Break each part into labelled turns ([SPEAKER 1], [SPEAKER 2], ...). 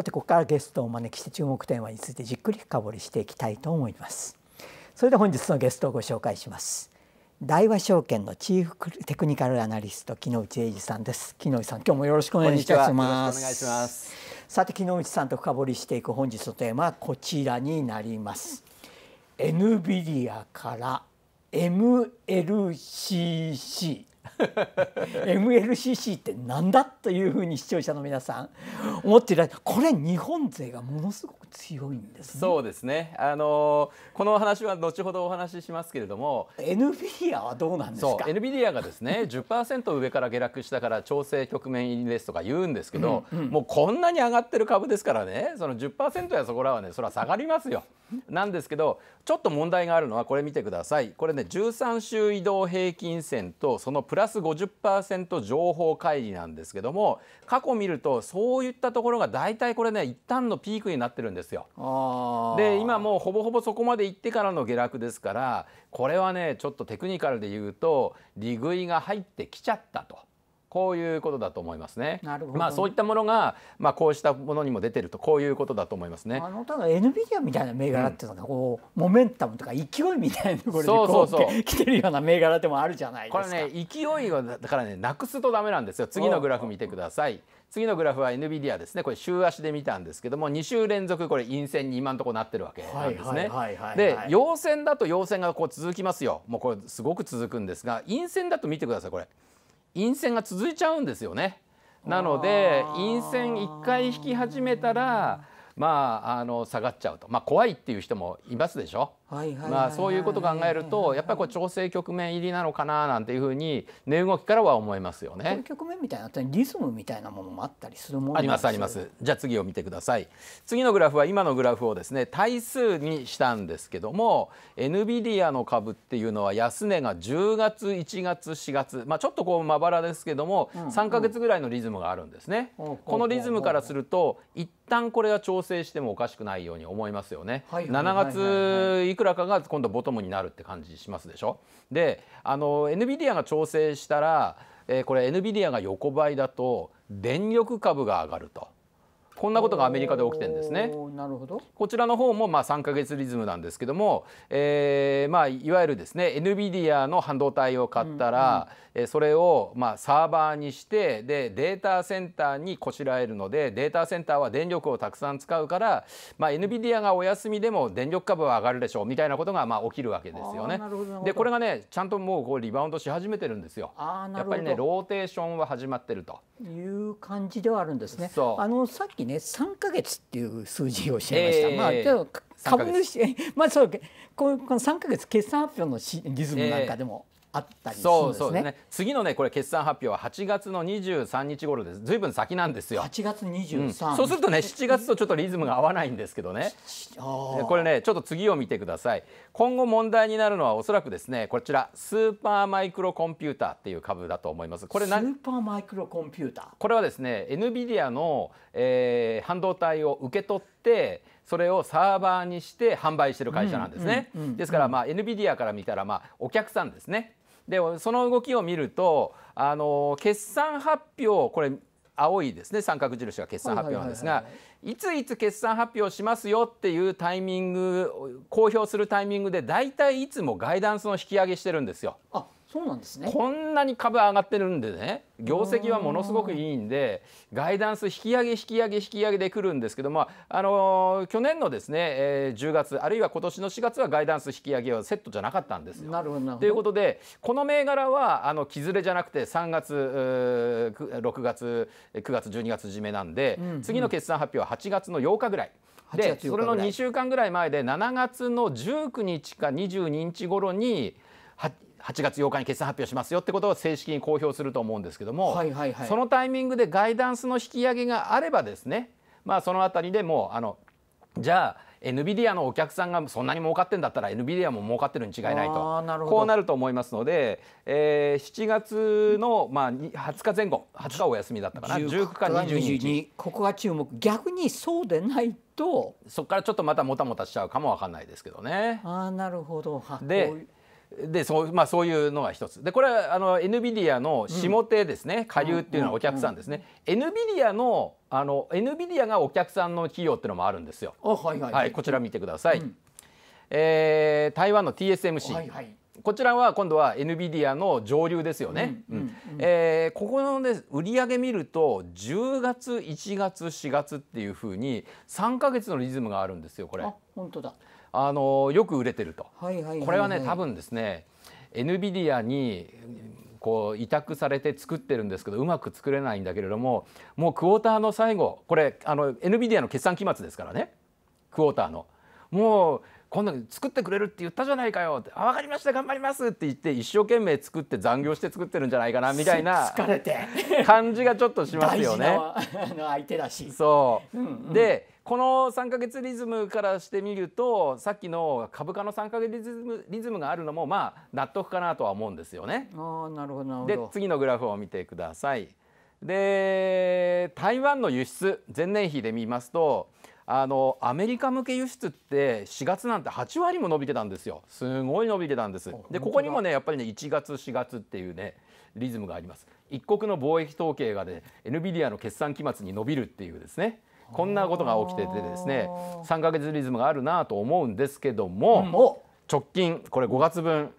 [SPEAKER 1] さてここからゲストをお招きして注目テーについてじっくり深掘りしていきたいと思いますそれでは本日のゲストをご紹介します大和証券のチーフテクニカルアナリスト木内英二さんです木内さん今日もよろしくお願いしますさて木内さんと深掘りしていく本日のテーマはこちらになります NVIDIA から MLCC MLCC ってなんだというふうに視聴者の皆さん思っていらこれ日本勢がものすごく強いん
[SPEAKER 2] です、ね、そうですねあのこの話は後ほどお話ししますけれども
[SPEAKER 1] NVIDIA はどうなんですか
[SPEAKER 2] NVIDIA がですね10% 上から下落したから調整局面入りですとか言うんですけど、うんうん、もうこんなに上がってる株ですからねその10%やそこらはねそれは下がりますよ。なんですけどちょっと問題があるのはこれ見てくださいこれね13週移動平均線とそのプラス50%情報会議なんですけども過去見るとそういったところが大体これね一旦のピークになってるんですよ。で今もうほぼほぼそこまで行ってからの下落ですからこれはねちょっとテクニカルで言うと利食いが入ってきちゃったと。こういうことだと思いますね。なるほど。まあそういったものがまあこうしたものにも出てるとこういうことだと思いますね。あの
[SPEAKER 1] ただ NVIDIA みたいな銘柄っていうのはこう、モメンタムとか勢いみたいなところでこうそうそう来てるよう
[SPEAKER 2] な銘柄でもあるじゃないですか。これね勢いはだからねなくすとダメなんですよ。次のグラフ見てください。次のグラフは NVIDIA ですねこれ週足で見たんですけども2週連続これ陰線に今のところなってるわけなんですね。で陽線だと陽線がこう続きますよもうこれすごく続くんですが陰線だと見てくださいこれ陰線が続いちゃうんですよね。なので陰線1回引き始めたらまああの下がっちゃうと、まあ、怖いっていう人もいますでしょ。ははいいまあ、そういうことを考えるとやっぱりこう調整局面入りなのかななんていうふうに値動きからは思いますよね。
[SPEAKER 1] 局面みたいなリズムみたいなものもあったりするものありますあります。
[SPEAKER 2] じゃあ次を見てください。次のグラフは今のグラフをですね対数にしたんですけども NVIDIA の株っていうのは安値が10月1月4月、まあ、ちょっとこうまばらですけども、う3か月ぐらいのリズムがあるんですね。このリズムからすると一旦これは調整してもおかしくないように思いますよね。は月くらかが今度ボトムになるって感じしますでしょ。であの NVIDIA が調整したら、えー、これ NVIDIA が横ばいだと電力株が上がると。こんなことがアメリカで起きてんですね。なるほどこちらの方もまあ三か月リズムなんですけども、えーまあ、いわゆるですね NVIDIA の半導体を買ったら、うんうん、それをまあサーバーにしてでデータセンターにこしらえるのでデータセンターは電力をたくさん使うから、まあ、NVIDIA がお休みでも電力株は上がるでしょうみたいなことがまあ起きるわけですよね。なるほどでこれがねちゃんともうこうリバウンドし始めてるんですよ。ああなるほど。やっぱりねローテーションは始まってると
[SPEAKER 1] いう感じではあるんですね。そう。あのさっきね3か月っ
[SPEAKER 2] ていう数字を教えました。えー、まあちょっと株
[SPEAKER 1] 主 まあそうこの三のか月決算発表のリズムなんかでもあったりするんですね、ね、
[SPEAKER 2] 次のねこれ決算発表は8月の23日頃ですずいぶん先なんですよ8
[SPEAKER 1] 月23、うん、そうするとね
[SPEAKER 2] 7月とちょっとリズムが合わないんですけどねこれねちょっと次を見てください今後問題になるのはおそらくですねこちらスーパーマイクロコンピューターっていう株だと思いますこれスーパーマイクロコンピューターこれはですね NVIDIA の、えー、半導体を受け取ってそれをサーバーにして販売している会社なんですね、うんうんうん、ですからまあ NVIDIA から見たらまあお客さんですねでその動きを見るとあの決算発表これ青いですね三角印が決算発表なんですが、いついつ決算発表しますよっていうタイミング公表するタイミングで大体いつもガイダンスの引き上げしてるんですよ。そうなんですねこんなに株上がってるんでね業績はものすごくいいんでガイダンス引き上げ引き上げ引き上げでくるんですけども、あのー、去年のですね、えー、10月あるいは今年の4月はガイダンス引き上げはセットじゃなかったんです
[SPEAKER 1] よ。なるほどと
[SPEAKER 2] いうことでこの銘柄はあの木連れじゃなくて3月6月9月12月締めなんで、うんうん、次の決算発表は8月の8日ぐらい。でそれの2週間ぐらい前で7月の19日か22日頃に8月8日に決算発表しますよってことを正式に公表すると思うんですけども、はいはいはい、そのタイミングでガイダンスの引き上げがあればですね、まあ、その辺りでもあのじゃあ NVIDIA のお客さんがそんなに儲かってんだったら NVIDIA も儲かってるに違いないとこうなると思いますので、えー、7月の、まあ、20日前後20日お休みだったかな19日か22日
[SPEAKER 1] ここが注目逆にそうでないと
[SPEAKER 2] そこからちょっとまたもたもたしちゃうかもわかんないですけどね。
[SPEAKER 1] あなるほどで
[SPEAKER 2] でそうまあ、そういうのが一つでこれはあの NVIDIA の下手ですね、うん、下流っていうのはお客さんですね、うんうんィア NVIDIA のあの NVIDIA がお客さんの企業っていうのもあるんですよ、はいはい、はい、こちら見てください、うん、えー、台湾の TSMC、はいはい、こちらは今度は NVIDIA の上流ですよね、うんうん、えー、ここの、ね、売り上げ見ると10月1月4月っていうふうに3か月のリズムがあるんですよこれ。本当だあのよく売れてると、
[SPEAKER 1] はいはい、これはね多分
[SPEAKER 2] ですね NVIDIA にこう委託されて作ってるんですけどうまく作れないんだけれどももうクォーターの最後これあの NVIDIA の決算期末ですからねクォーターの。もうなの作ってくれるって言ったじゃないかよって「あ分かりました頑張ります」って言って一生懸命作って残業して作ってるんじゃないかなみたいな感じがちょっとしますよね。相手だしそう、うんうん、でこの3か月リズムからしてみるとさっきの株価の3か月リズムリズムがあるのもまあ納得かなとは思うんですよね。
[SPEAKER 1] あなるほどで次
[SPEAKER 2] のグラフを見てください。で台湾の輸出前年比で見ますとあのアメリカ向け輸出って4月なんて8割も伸びてたんですよすごい伸びてたんですでここにもねやっぱりね1月4月っていうねリズムがあります一国の貿易統計がね NVIDIA の決算期末に伸びるっていうですねこんなことが起きててですね3か月リズムがあるなと思うんですけども、うん、直近これ5月分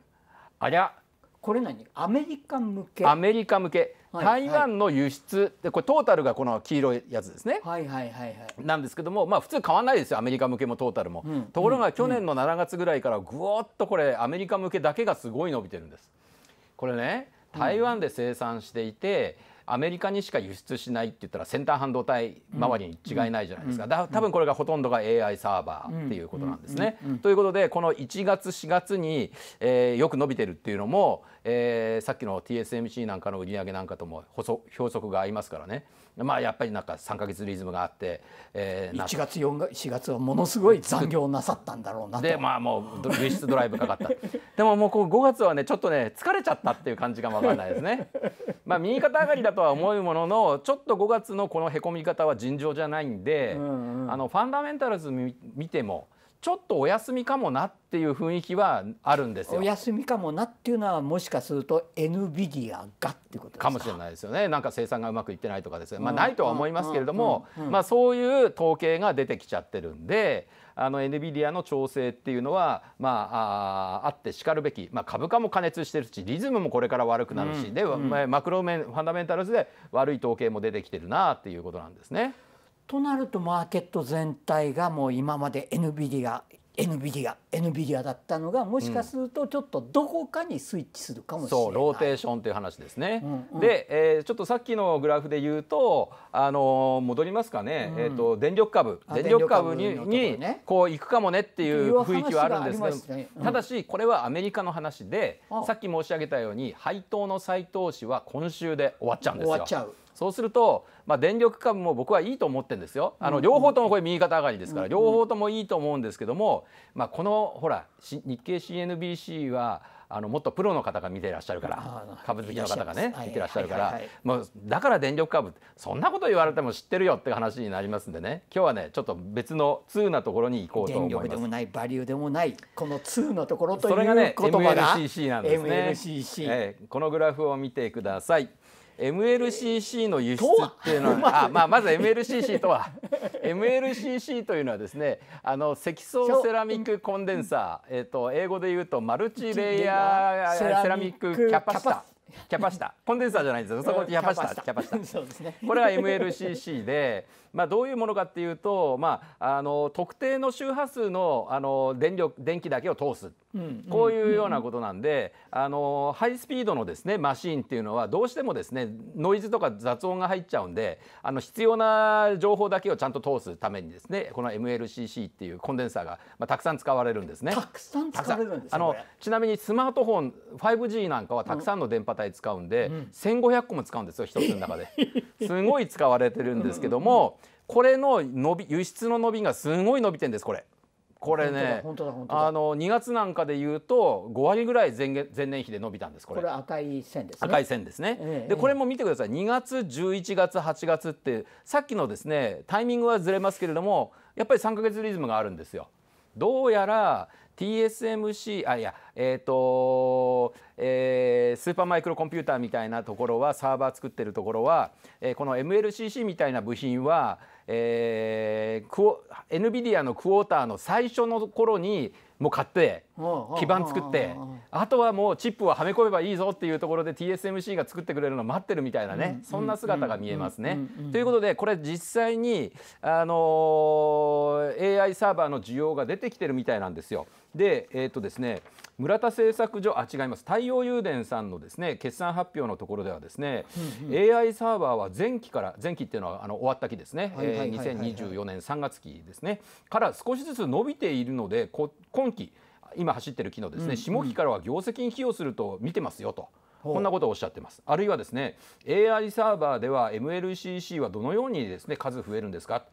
[SPEAKER 2] ありゃこれ何アメリカ向けアメリカ向け台湾の輸出でこれトータルがこの黄色いやつですね。はいはいはいはい、なんですけども、まあ、普通変わらないですよアメリカ向けもトータルも。うん、ところが去年の7月ぐらいからぐおっとこれアメリカ向けだけがすごい伸びてるんです。これね台湾で生産していて、うんアメリカにしか輸出しないって言ったら先端半導体周りに違いないじゃないですか、だ多分これがほとんどが AI サーバーっていうことなんですね。ということでこの1月4月に、えー、よく伸びてるっていうのも、えー、さっきの TSMC なんかの売り上げなんかとも補足が合いますからね。まあやっぱりなんか3か月リズムがあって、えー、1
[SPEAKER 1] 月4月4月はものすごい残業なさったんだろうなでま
[SPEAKER 2] あもう実質ドライブかかった でももうこう5月はねちょっとね疲れちゃったっていう感じがわからないですね まあ右肩上がりだとは思うもののちょっと5月のこのへこみ方は尋常じゃないんで、うんうん、あのファンダメンタルズ見てもちょっとお休みかもなっていう雰囲気はあるんですよ。お休
[SPEAKER 1] みかもなっていうのはもしかすると NVIDIA がって
[SPEAKER 2] ことかもしれないですよね。なんか生産がうまくいってないとかですね。まあないとは思いますけれども、まあそういう統計が出てきちゃってるんで、あの NVIDIA の調整っていうのはまああってしかるべき、まあ株価も加熱してるし、リズムもこれから悪くなるし、で、マクロンファンダメンタルズで悪い統計も出てきてるなっていうことなんですね。
[SPEAKER 1] となるとマーケット全体がもう今まで NVIDIA NVIDIA、NVIDIA だったのがもしかするとちょっとどこかにスイッチするかもしれない、うん、ローテー
[SPEAKER 2] ションという話ですね、うんうん、で、えー、ちょっとさっきのグラフで言うと、あのー、戻りますかね、うん、えーと、電力株電力株に、ね、こういくかもねっていう雰囲気はあるんですけど、ねうん、ただしこれはアメリカの話でさっき申し上げたように配当の再投資は今週で終わっちゃうんですよ。そうすると、まあ、電力株も僕はいいと思ってるんですよあの両方ともこれ右肩上がりですから、両方ともいいと思うんですけども、まあ、このほら日経 CNBC はあのもっとプロの方が見ていらっしゃるから株好きの方がね見てらっしゃるから、もうだから電力株そんなこと言われても知ってるよって話になりますんでね今日はねちょっと別の通なところに行こうと思います電力でも
[SPEAKER 1] ないバリューでもないこの通のところという言葉がそれがね MLCC なんですね、
[SPEAKER 2] MLCC えー、このグラフを見てください。MLCC の輸出っていうのは あ、まあ、まず MLCC とは MLCC というのはですねあの積層セラミックコンデンサー、えーと、英語で言うとマルチレイヤーセラミックキャパシタ。キャパシタ、コンデンサーじゃないんですよ。そこキャパシタ、キャパシ
[SPEAKER 1] タ。これは MLCC
[SPEAKER 2] で、まあ、どういうものかっていうと、まあ、あの特定の周波数のあの電力電気だけを通す、
[SPEAKER 1] うん、こういうような
[SPEAKER 2] ことなんで、うん、あのハイスピードのですねマシンっていうのはどうしてもですねノイズとか雑音が入っちゃうんであの必要な情報だけをちゃんと通すためにですねこの MLCC っていうコンデンサーが、まあ、たくさん使われるんですね。たく
[SPEAKER 1] さん使われる
[SPEAKER 2] んですあのちなみにスマートフォン 5G なんかはたくさんの電波帯使うんで、うん、1500個も使うんですよ一つの中で。すごい使われてるんですけどもこれの伸び輸出の伸びがすごい伸びてんですこれ。これね本本当当だあの2月なんかで言うと5割ぐらい前前年比で伸びたんですこれ
[SPEAKER 1] 赤い線ですね赤い線ですね、ええ、でこ
[SPEAKER 2] れも見てください2月11月8月ってさっきのですねタイミングはずれますけれどもやっぱり3か月リズムがあるんですよどうやら TSMC あいやえっ、ー、とえー、スーパーマイクロコンピューターみたいなところはサーバー作ってるところは、えー、この MLCC みたいな部品は、えー、クオ NVIDIA のクォーターの最初の頃にもう買って
[SPEAKER 1] 基盤作って
[SPEAKER 2] あとはもうチップをはめ込めばいいぞっていうところで TSMC が作ってくれるのを待ってるみたいなね、うん、そんな姿が見えますね。ということでこれ実際に、あのー、AI サーバーの需要が出てきてるみたいなんですよ。で、えーとですね、村田製作所あ違います太陽油田さんのですね決算発表のところではですね、うんうん、AI サーバーは前期から前期っていうのはあの終わった期ですね、はいはい、えー、2024年3月期ですねから少しずつ伸びているので今期今走ってる機能ですね、うんうん、下期からは業績に寄与すると見てますよと。こんなことをおっしゃってます。あるいはですね、AI サーバーでは MLCC はどのようにですね数増えるんですか。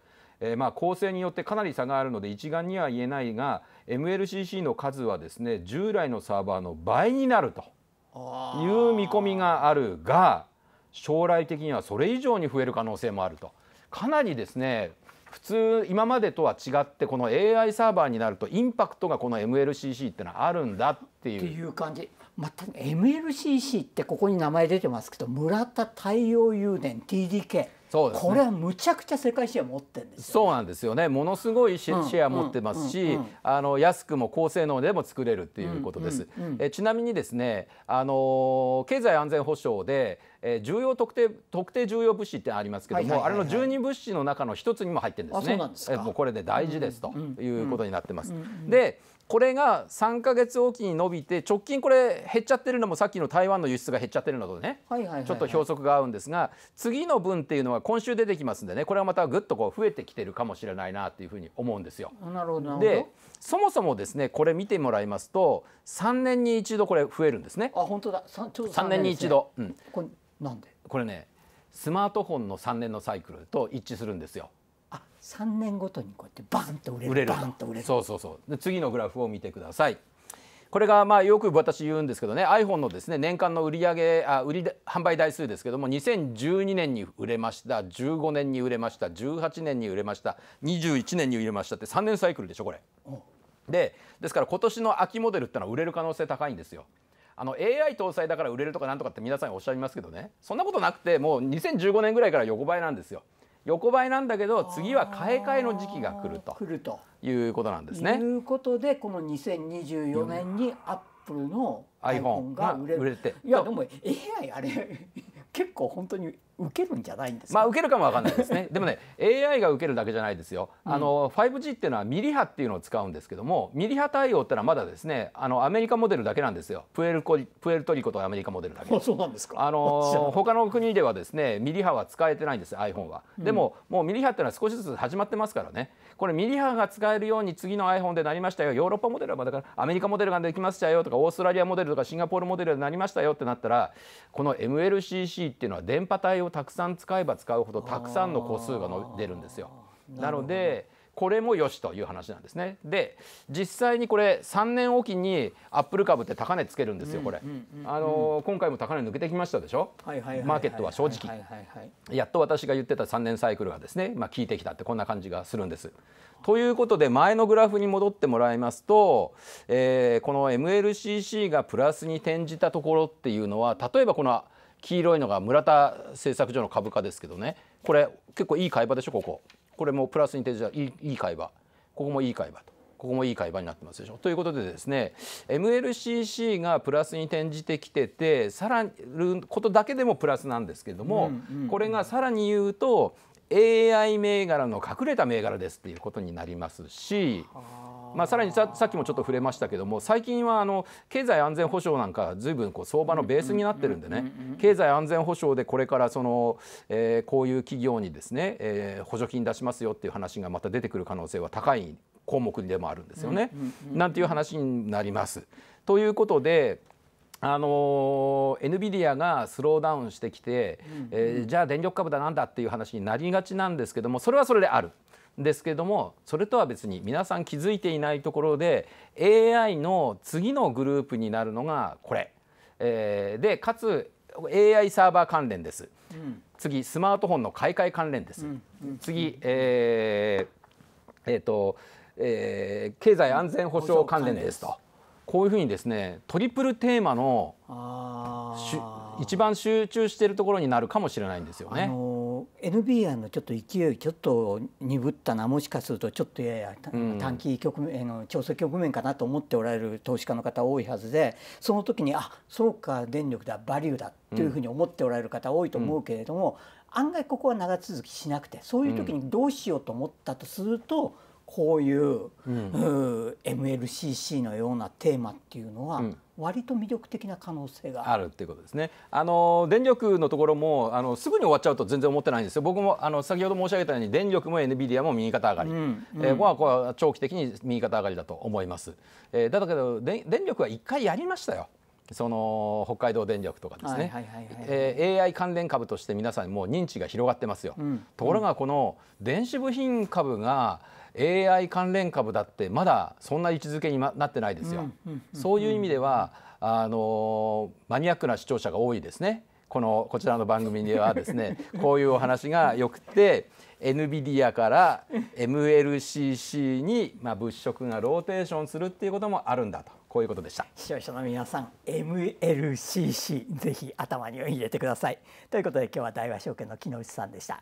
[SPEAKER 2] えー、まあ構成によってかなり差があるので一概には言えないが MLCC の数はですね従来のサーバーの倍になるという見込みがあるが将来的にはそれ以上に増える可能性もあるとかなりですね普通今までとは違ってこの AI サーバーになるとインパクトがこの MLCC ってのはあるんだっていう。って
[SPEAKER 1] いう感じまた MLCC ってここに名前出てますけど村田太陽油田 TDK そうですね、これはむちゃくちゃ世界シェア持ってんで
[SPEAKER 2] す、ね、そうなんですよねものすごいシェア持ってますし、あの安くも高性能でも作れるっていうことです、えちなみにですねあの経済安全保障でえー、重要特定特定重要物資ってありますけども、あれの12物資の中の一つにも入ってるんですね。えもうこれで大事ですということになってます。で、これが3か月おきに伸びて直近これ減っちゃってるのもさっきの台湾の輸出が減っちゃってるのとね、ちょっと表則が合うんですが次の分っていうのは今週出てきますんでねこれはまたぐっとこう増えてきてるかもしれないなっていうふうに思うんですよ。
[SPEAKER 1] なるほどで
[SPEAKER 2] そもそもですねこれ見てもらいますと3年に一度これ増えるんですね。あ
[SPEAKER 1] 本当だ 3, ちょうど 3, 年、ね、3年に一度、うん、これなん
[SPEAKER 2] でこれねスマートフォンの3年のサイクルと一致するんですよ。
[SPEAKER 1] 3年ごとにこうやってバンと売れる売れるバ
[SPEAKER 2] ンと売れるそうそうそうで次のグラフを見てくださいこれがまあよく私言うんですけどね iPhone のですね年間の売り上あ売り販売台数ですけども2012年に売れました15年に売れました18年に売れました21年に売れましたって3年サイクルでしょこれ。でですから今年の秋モデルってのは売れる可能性高いんですよ。あの AI 搭載だから売れるとかなんとかって皆さんおっしゃいますけどねそんなことなくてもう2015年ぐらいから横ばいなんですよ。横ばいなんだけど次は買い替えの時期が来ると来るということなんですね。と
[SPEAKER 1] いうことでこの2024年にアップルの iPhone が売れる。いやでも AI あれ結構本当に受けるんじゃないんで
[SPEAKER 2] すまあ受けるかもわかんないですね。でもね、AI が受けるだけじゃないですよ。あの 5G っていうのはミリ波っていうのを使うんですけども、ミリ波対応ってのはまだですね、あのアメリカモデルだけなんですよ。プエルコプエルトリコとアメリカモデルだけ。あ、そうなんですか。あの 他の国ではですね、ミリ波は使えてないんです。iPhone は。でも、うん、もうミリ波っていうのは少しずつ始まってますからね。これミリ波が使えるように次の iPhone でなりましたよ。ヨーロッパモデルはだからアメリカモデルができましたよとか、オーストラリアモデルとかシンガポールモデルになりましたよってなったら、この MLCC っていうのは電波対応をたくさん使えば使うほどたくさんの個数が出るんですよ。なのでこれも良しという話なんですね。で実際にこれ3年おきにアップル株って高値つけるんですよこれ。あの今回も高値抜けてきましたでしょ
[SPEAKER 1] マーケットは正直
[SPEAKER 2] やっと私が言ってた3年サイクルがですね、まあ、効いてきたってこんな感じがするんです。ということで前のグラフに戻ってもらいますと、えー、この MLCC がプラスに転じたところっていうのは例えばこの「黄色いのが村田製作所の株価ですけどねこれ結構いい買い場でしょこここれもプラスに転じたいいいい買い場ここもいい買い場と。ここもいい買い場になってますでしょ。ということでですね MLCC がプラスに転じてきててさらることだけでもプラスなんですけれども、うんうんうん、これがさらに言うと AI 銘柄の隠れた銘柄ですっていうことになりますし。まあ、さらにさっきもちょっと触れましたけども最近はあの経済安全保障なんか随分こう相場のベースになってるんでね経済安全保障でこれからその、えー、こういう企業にですね、えー、補助金出しますよっていう話がまた出てくる可能性は高い項目でもあるんですよね。
[SPEAKER 1] なんていう話
[SPEAKER 2] になります。ということであのエヌビディアがスローダウンしてきて、えー、じゃあ電力株だなんだっていう話になりがちなんですけどもそれはそれである。ですけどもそれとは別に皆さん気づいていないところで AI の次のグループになるのがこれ、えー、でかつ AI サーバー関連です、うん、次スマートフォンの買い替え関連です、うんうん、次、えーえーとえー、経済安全保障関連ですと。こういうふうにですねトリプルテーマの一番集中しているところになるかもしれないんですよね。
[SPEAKER 1] NBA のちょっと勢いちょっと鈍ったなもしかするとちょっとやや短期局面、の調整局面かなと思っておられる投資家の方多いはずでその時にあそうか電力だバリューだというふうに思っておられる方多いと思うけれども、うん、案外ここは長続きしなくてそういう時にどうしようと思ったとすると。うんこういう、うん、MLCC のようなテーマっていうのは、うん割と魅力的な可能性が
[SPEAKER 2] あるっていうことですね。あの電力のところもあのすぐに終わっちゃうと全然思ってないんですよ。僕もあの先ほど申し上げたように電力も NVIDIA も右肩上がり、うん、えー、ここは長期的に右肩上がりだと思います。えー、だけど電電力は一回やりましたよ。その北海道電力とかですね、え AI 関連株として皆さんもう認知が広がってますよ、う
[SPEAKER 1] ん、ところが
[SPEAKER 2] この電子部品株が、AI 関連株だってまだそんな位置づけになってないですよ。そういう意味ではあのマニアックな視聴者が多いですね。このこちらの番組ではですね こういうお話がよくて NVIDIA から MLCC に、まあ、物色がローテーションするっていうこともあるんだとこういうことでした
[SPEAKER 1] 視聴者の皆さん MLCC ぜひ頭に入れてください。ということで今日は大和証券の木之内さんでした。